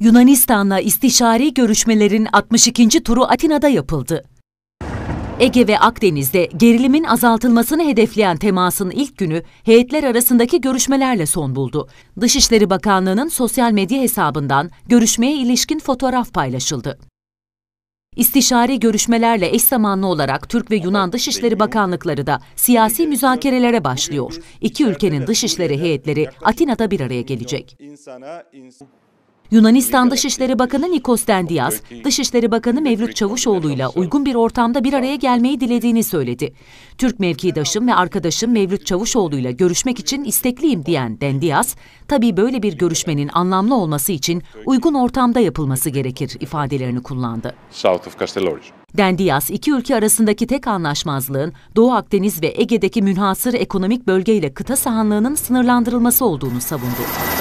Yunanistan'la istişari görüşmelerin 62. turu Atina'da yapıldı. Ege ve Akdeniz'de gerilimin azaltılmasını hedefleyen temasın ilk günü heyetler arasındaki görüşmelerle son buldu. Dışişleri Bakanlığı'nın sosyal medya hesabından görüşmeye ilişkin fotoğraf paylaşıldı. İstişari görüşmelerle eş zamanlı olarak Türk ve Yunan Dışişleri Bakanlıkları da siyasi müzakerelere başlıyor. İki ülkenin dışişleri heyetleri Atina'da bir araya gelecek. Yunanistan Dışişleri Bakanı Nikos Dendias, Dışişleri Bakanı Mevlüt Çavuşoğlu ile uygun bir ortamda bir araya gelmeyi dilediğini söyledi. Türk mevkidaşım ve arkadaşım Mevlüt Çavuşoğlu ile görüşmek için istekliyim diyen Dendias, tabii böyle bir görüşmenin anlamlı olması için uygun ortamda yapılması gerekir ifadelerini kullandı. South of Dendias, iki ülke arasındaki tek anlaşmazlığın Doğu Akdeniz ve Ege'deki münhasır ekonomik bölgeyle kıta sahanlığının sınırlandırılması olduğunu savundu.